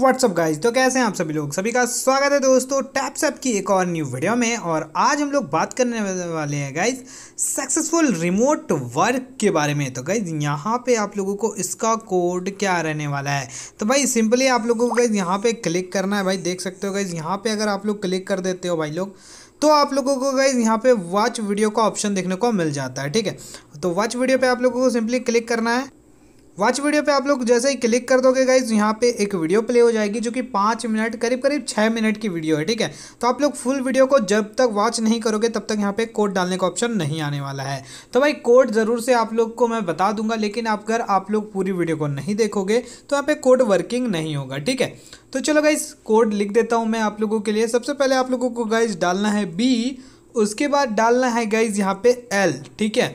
what's up guys तो कैसे हैं आप सभी लोग सभी का स्वागत है दोस्तों टैपसअप की एक और न्यू वीडियो में और आज हम लोग बात करने वाले हैं गाइज सक्सेसफुल रिमोट वर्क के बारे में तो गाइज यहाँ पे आप लोगों को इसका कोड क्या रहने वाला है तो भाई सिंपली आप लोगों को गाइज यहाँ पे क्लिक करना है भाई देख सकते हो गाइज यहाँ पे अगर आप लोग क्लिक कर देते हो भाई लोग तो आप लोगों को गाइज यहाँ पे वॉच वीडियो का ऑप्शन देखने को मिल जाता है ठीक है तो वॉच वीडियो पे आप लोगों को सिंपली क्लिक करना है वॉच वीडियो पे आप लोग जैसे ही क्लिक कर दोगे गाइज यहाँ पे एक वीडियो प्ले हो जाएगी जो कि पाँच मिनट करीब करीब छः मिनट की वीडियो है ठीक है तो आप लोग फुल वीडियो को जब तक वॉच नहीं करोगे तब तक यहाँ पे कोड डालने का ऑप्शन नहीं आने वाला है तो भाई कोड ज़रूर से आप लोग को मैं बता दूंगा लेकिन आप अगर आप लोग पूरी वीडियो को नहीं देखोगे तो यहाँ पे कोड वर्किंग नहीं होगा ठीक है तो चलो गाइज कोड लिख देता हूँ मैं आप लोगों के लिए सबसे पहले आप लोगों को गाइज डालना है बी उसके बाद डालना है गाइज यहाँ पे एल ठीक है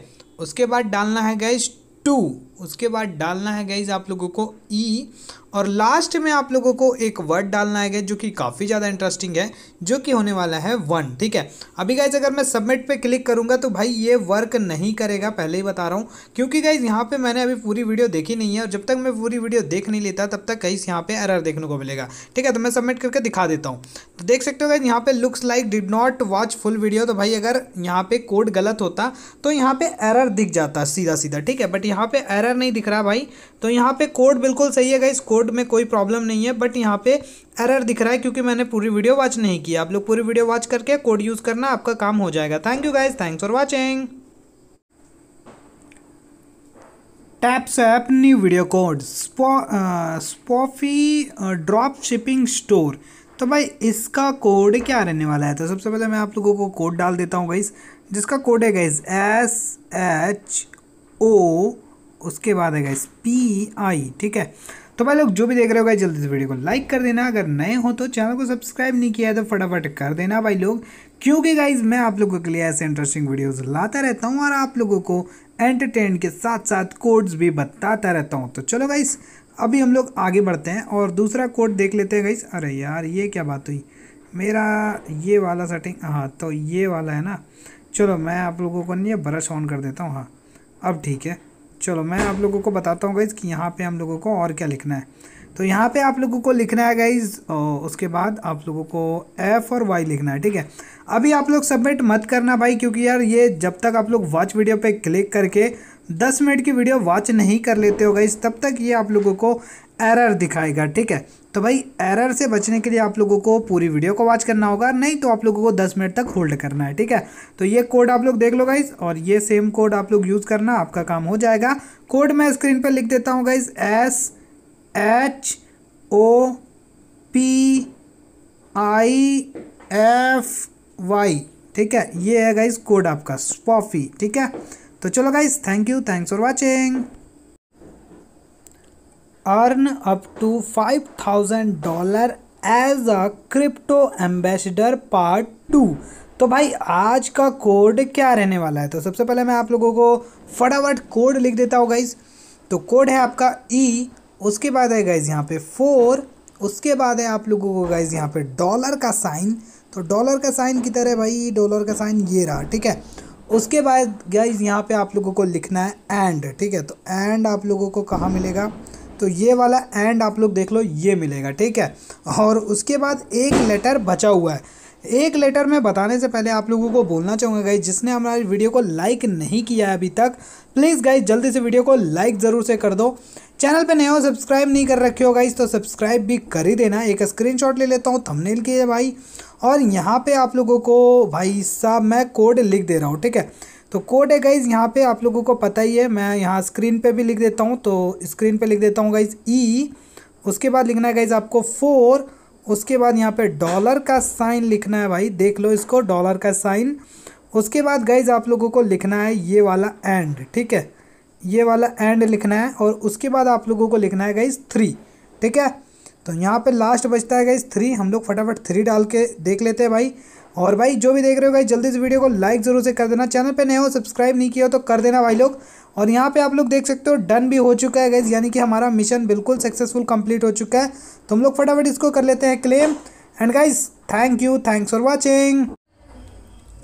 उसके बाद डालना है गाइज टू उसके बाद डालना है गाइज आप लोगों को ई e और लास्ट में आप लोगों को एक वर्ड डालना है जो कि काफ़ी ज़्यादा इंटरेस्टिंग है जो कि होने वाला है वन ठीक है अभी गाइज अगर मैं सबमिट पे क्लिक करूँगा तो भाई ये वर्क नहीं करेगा पहले ही बता रहा हूँ क्योंकि गाइज यहाँ पे मैंने अभी पूरी वीडियो देखी नहीं है और जब तक मैं पूरी वीडियो देख नहीं लेता तब तक कहीं यहाँ पे एरर देखने को मिलेगा ठीक है तो मैं सबमिट करके दिखा देता हूँ तो देख सकते हो गाइज यहाँ पर looks like did not watch full video तो भाई अगर यहाँ पर कोड गलत होता तो यहाँ पर एरर दिख जाता सीधा सीधा ठीक है बट यहाँ पर एरर नहीं दिख रहा भाई तो यहाँ पर कोड बिल्कुल सही है गाइज कोड कोड में कोई प्रॉब्लम नहीं है बट यहाँ पे एरर दिख रहा है क्योंकि मैंने पूरी वीडियो वॉच नहीं की आप लोग पूरी वीडियो वॉच करके कोड यूज़ करना आपका काम हो जाएगा thank you guys thanks for watching TapSwap new video code Shopify drop shipping store तो भाई इसका कोड क्या रहने वाला है तो सबसे पहले मैं आप लोगों को कोड डाल देता हूँ गाइज जिसका कोड है गाइज एस एच ओ उसके बाद है गाइज पी आई ठीक है तो भाई लोग जो भी देख रहे हो भाई जल्दी से वीडियो को लाइक कर देना अगर नए हो तो चैनल को सब्सक्राइब नहीं किया है तो फटाफट कर देना भाई लोग क्योंकि गाइज मैं आप लोगों के लिए ऐसे इंटरेस्टिंग वीडियोस लाता रहता हूँ और आप लोगों को एंटरटेन के साथ साथ कोड्स भी बताता रहता हूँ तो चलो गाइस अभी हम लोग आगे बढ़ते हैं और दूसरा कोड देख लेते हैं गाइस अरे यार ये क्या बात हुई मेरा ये वाला सेटिंग हाँ तो ये वाला है ना चलो मैं आप लोगों को नहीं ब्रश ऑन कर देता हूँ हाँ अब ठीक है चलो मैं आप लोगों को बताता हूँ गाइज़ कि यहाँ पे हम लोगों को और क्या लिखना है तो यहाँ पे आप लोगों को लिखना है गाइज़ उसके बाद आप लोगों को एफ़ और वाई लिखना है ठीक है अभी आप लोग सबमिट मत करना भाई क्योंकि यार ये जब तक आप लोग वॉच वीडियो पे क्लिक करके 10 मिनट की वीडियो वॉच नहीं कर लेते हो गाइज तब तक ये आप लोगों को एरर दिखाएगा ठीक है तो भाई एरर से बचने के लिए आप लोगों को पूरी वीडियो को वॉच करना होगा नहीं तो आप लोगों को 10 मिनट तक होल्ड करना है ठीक है तो ये कोड आप लोग देख लो गाइज और ये सेम कोड आप लोग यूज़ करना आपका काम हो जाएगा कोड मैं स्क्रीन पर लिख देता हूँ guys S H O P I F Y ठीक है ये है गाइज कोड आपका स्पॉफी ठीक है तो चलो guys thank you thanks for watching earn up to five thousand dollar as a crypto ambassador part two तो भाई आज का कोड क्या रहने वाला है तो सबसे पहले मैं आप लोगों को फटाफट कोड लिख देता हूँ गाइज तो कोड है आपका ई e, उसके बाद है गाइज यहाँ पे फोर उसके बाद है आप लोगों को गाइज यहाँ पे डॉलर का साइन तो डॉलर का साइन की है भाई डॉलर का साइन ये रहा ठीक है उसके बाद गाइज यहाँ पे आप लोगों को लिखना है एंड ठीक है तो एंड आप लोगों को कहाँ मिलेगा तो ये वाला एंड आप लोग देख लो ये मिलेगा ठीक है और उसके बाद एक लेटर बचा हुआ है एक लेटर में बताने से पहले आप लोगों को बोलना चाहूँगा गाइज जिसने हमारी वीडियो को लाइक नहीं किया है अभी तक प्लीज़ गाइज जल्दी से वीडियो को लाइक ज़रूर से कर दो चैनल पे नए हो सब्सक्राइब नहीं कर रखे हो गाइज तो सब्सक्राइब भी कर ही देना एक स्क्रीनशॉट ले लेता हूँ थंबनेल के भाई और यहाँ पे आप लोगों को भाई साहब मैं कोड लिख दे रहा हूँ ठीक है तो कोड है गाइज़ यहाँ पे आप लोगों को पता ही है मैं यहाँ स्क्रीन पे भी लिख देता हूँ तो स्क्रीन पे लिख देता हूँ गाइज़ ई e, उसके बाद लिखना है गाइज़ आपको फोर उसके बाद यहाँ पे डॉलर का साइन लिखना है भाई देख लो इसको डॉलर का साइन उसके बाद गाइज़ आप लोगों को लिखना है ये वाला एंड ठीक है ये वाला एंड लिखना है और उसके बाद आप लोगों को लिखना है गाइज़ थ्री ठीक है तो यहाँ पे लास्ट बचता है गाइज थ्री हम लोग फटाफट थ्री डाल के देख लेते हैं भाई और भाई जो भी देख रहे हो भाई जल्दी इस वीडियो को लाइक जरूर से कर देना चैनल पे नए हो सब्सक्राइब नहीं किया हो तो कर देना भाई लोग और यहाँ पे आप लोग देख सकते हो डन भी हो चुका है गाइज यानी कि हमारा मिशन बिल्कुल सक्सेसफुल कंप्लीट हो चुका है तो हम लोग फटाफट इसको कर लेते हैं claim and guys thank you thanks for watching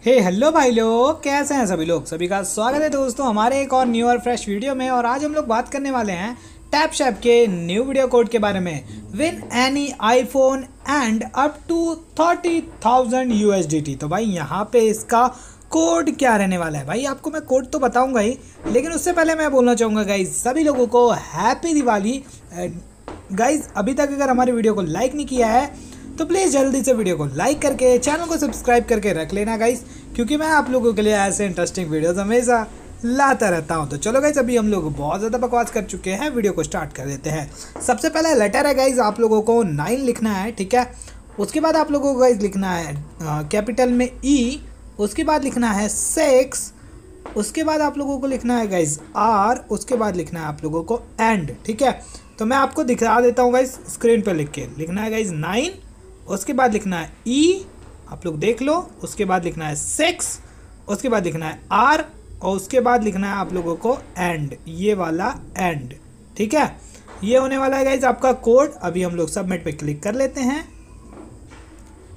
hey hello भाई लोग कैसे हैं सभी लोग सभी का स्वागत है दोस्तों हमारे एक और न्यू और फ्रेश वीडियो में और आज हम लोग बात करने वाले हैं टैप शैप के न्यू वीडियो कोड के बारे में win any iPhone and up to thirty thousand you तो भाई यहाँ पे इसका कोड क्या रहने वाला है भाई आपको मैं कोड तो बताऊंगा ही लेकिन उससे पहले मैं बोलना चाहूँगा गाइज सभी लोगों को हैप्पी दिवाली गाइज uh, अभी तक अगर हमारी वीडियो को लाइक नहीं किया है तो प्लीज़ जल्दी से वीडियो को लाइक करके चैनल को सब्सक्राइब करके रख लेना गाइज क्योंकि मैं आप लोगों के लिए ऐसे इंटरेस्टिंग वीडियोज़ हमेशा लाता रहता हूँ तो चलो गाइज अभी हम लोग बहुत ज़्यादा बकवास कर चुके हैं वीडियो को स्टार्ट कर देते हैं सबसे पहले लेटर है गाइज आप लोगों को नाइन लिखना है ठीक है उसके बाद आप लोगों को गाइज लिखना है कैपिटल में ई e, उसके बाद लिखना है सेक्स उसके बाद आप लोगों को लिखना है गाइज आर उसके बाद लिखना है आप लोगों को एंड ठीक है तो मैं आपको दिखा देता हूँ गाइज स्क्रीन पर लिख के लिखना है गाइज नाइन उसके बाद लिखना है ई e, आप लोग देख लो उसके बाद लिखना है सेक्स उसके बाद लिखना है आर और उसके बाद लिखना है आप लोगों को एंड ये वाला एंड ठीक है ये होने वाला है गाइज आपका कोड अभी हम लोग सबमिट पे क्लिक कर लेते हैं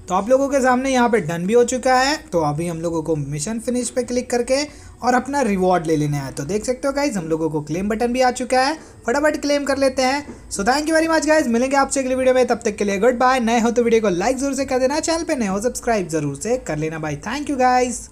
तो आप लोगों के सामने यहाँ पे डन भी हो चुका है तो अभी हम लोगों को मिशन फिनिश पे क्लिक करके और अपना रिवॉर्ड ले लेने आया तो देख सकते हो गाइज हम लोगों को क्लेम बटन भी आ चुका है फटाफट क्लेम कर लेते हैं so thank you very much guys मिलेंगे आपसे अगली वीडियो में तब तक के लिए गुड बाय नए हो तो वीडियो को लाइक जरूर से कर देना चैनल पर नए हो सब्सक्राइब जरूर से कर लेना bye thank you guys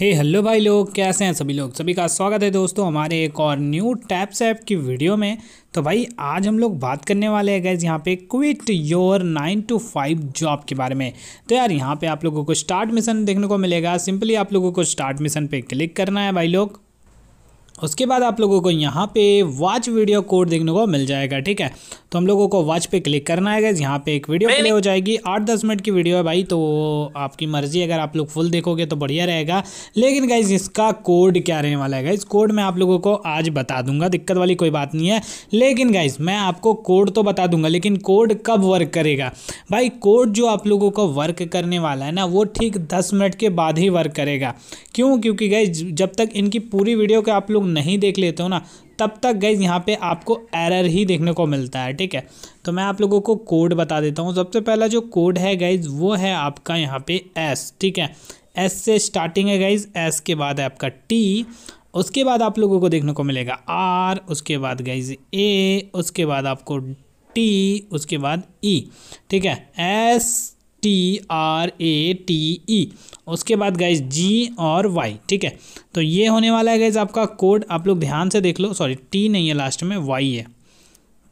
hey hey, hello भाई लोग कैसे हैं सभी लोग सभी का स्वागत है दोस्तों हमारे एक और न्यू टैप्स ऐप की वीडियो में तो भाई आज हम लोग बात करने वाले हैं गैस यहाँ पे quit your nine to five job के बारे में तो यार यहाँ पे आप लोगों को स्टार्ट मिशन देखने को मिलेगा सिंपली आप लोगों को स्टार्ट मिशन पे क्लिक करना है भाई लोग उसके बाद आप लोगों को यहाँ पे वॉच वीडियो कोड देखने को मिल जाएगा ठीक है तो हम लोगों को वॉच पे क्लिक करना है यहाँ पे एक वीडियो प्ले हो जाएगी आठ दस मिनट की वीडियो है भाई तो आपकी मर्जी अगर आप लोग फुल देखोगे तो बढ़िया रहेगा लेकिन गाइज इसका कोड क्या रहने वाला है गाइज कोड मैं आप लोगों को आज बता दूंगा दिक्कत वाली कोई बात नहीं है लेकिन गाइज मैं आपको कोड तो बता दूंगा लेकिन कोड कब वर्क करेगा भाई कोड जो आप लोगों को वर्क करने वाला है ना वो ठीक दस मिनट के बाद ही वर्क करेगा क्यों क्योंकि गाइज जब तक इनकी पूरी वीडियो को आप लोग नहीं देख लेते हो ना तब तक गैज़ यहाँ पे आपको एरर ही देखने को मिलता है ठीक है तो मैं आप लोगों को कोड बता देता हूँ सबसे पहला जो कोड है गैज़ वो है आपका यहाँ पे एस ठीक है एस से स्टार्टिंग है गैज़ एस के बाद है आपका टी उसके बाद आप लोगों को देखने को मिलेगा आर उसके बाद गैज़ ए उसके बाद आपको टी उसके बाद ई e, ठीक है S T R A T E उसके बाद गाइज जी और वाई ठीक है तो ये होने वाला है गाइज आपका कोड आप लोग ध्यान से देख लो सॉरी टी नहीं है लास्ट में वाई है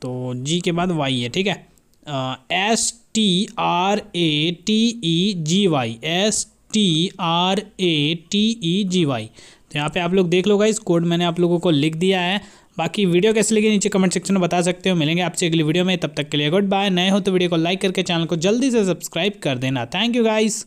तो जी के बाद वाई है ठीक है S T R A T E G Y S T R A T E G Y तो यहाँ पे आप लोग देख लो गाइज कोड मैंने आप लोगों को लिख दिया है बाकी वीडियो कैसे लगी नीचे कमेंट सेक्शन में बता सकते हो मिलेंगे आपसे अगली वीडियो में तब तक के लिए गुड बाय नए हो तो वीडियो को लाइक करके चैनल को जल्दी से सब्सक्राइब कर देना थैंक यू गाइस